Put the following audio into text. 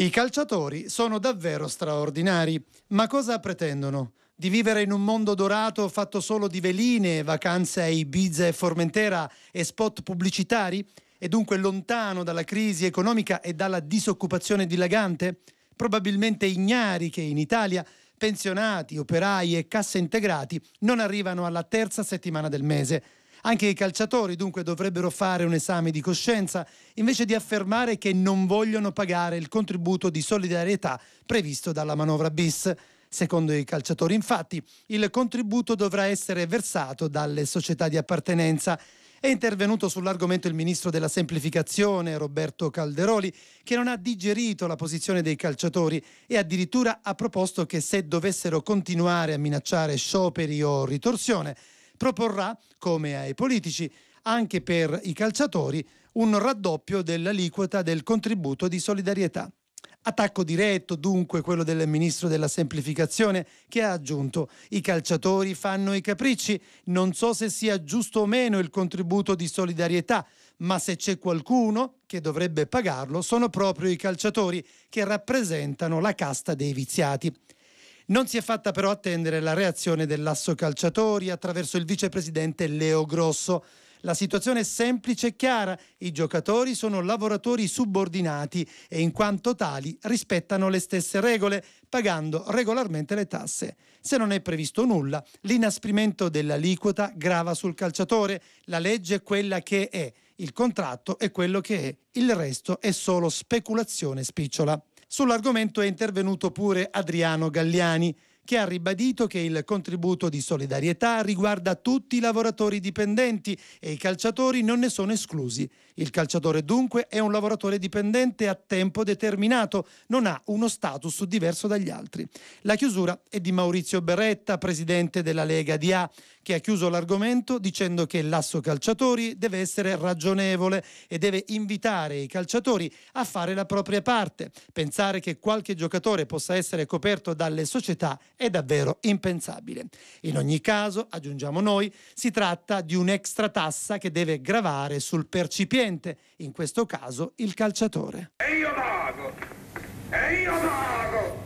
I calciatori sono davvero straordinari, ma cosa pretendono? Di vivere in un mondo dorato fatto solo di veline, vacanze a Ibiza e Formentera e spot pubblicitari? E dunque lontano dalla crisi economica e dalla disoccupazione dilagante? Probabilmente ignari che in Italia pensionati, operai e casse integrati non arrivano alla terza settimana del mese anche i calciatori dunque dovrebbero fare un esame di coscienza invece di affermare che non vogliono pagare il contributo di solidarietà previsto dalla manovra bis. Secondo i calciatori infatti il contributo dovrà essere versato dalle società di appartenenza. È intervenuto sull'argomento il ministro della semplificazione Roberto Calderoli, che non ha digerito la posizione dei calciatori e addirittura ha proposto che se dovessero continuare a minacciare scioperi o ritorsione, proporrà, come ai politici, anche per i calciatori un raddoppio dell'aliquota del contributo di solidarietà. Attacco diretto dunque quello del ministro della semplificazione che ha aggiunto i calciatori fanno i capricci, non so se sia giusto o meno il contributo di solidarietà, ma se c'è qualcuno che dovrebbe pagarlo sono proprio i calciatori che rappresentano la casta dei viziati. Non si è fatta però attendere la reazione dell'asso calciatori attraverso il vicepresidente Leo Grosso. La situazione è semplice e chiara, i giocatori sono lavoratori subordinati e in quanto tali rispettano le stesse regole, pagando regolarmente le tasse. Se non è previsto nulla, l'inasprimento dell'aliquota grava sul calciatore, la legge è quella che è, il contratto è quello che è, il resto è solo speculazione spicciola. Sull'argomento è intervenuto pure Adriano Galliani, che ha ribadito che il contributo di solidarietà riguarda tutti i lavoratori dipendenti e i calciatori non ne sono esclusi. Il calciatore dunque è un lavoratore dipendente a tempo determinato, non ha uno status diverso dagli altri. La chiusura è di Maurizio Berretta, presidente della Lega di A, che ha chiuso l'argomento dicendo che l'asso calciatori deve essere ragionevole e deve invitare i calciatori a fare la propria parte. Pensare che qualche giocatore possa essere coperto dalle società è davvero impensabile. In ogni caso, aggiungiamo noi, si tratta di un'extra tassa che deve gravare sul percipiente, in questo caso il calciatore. E io vago! E io vago!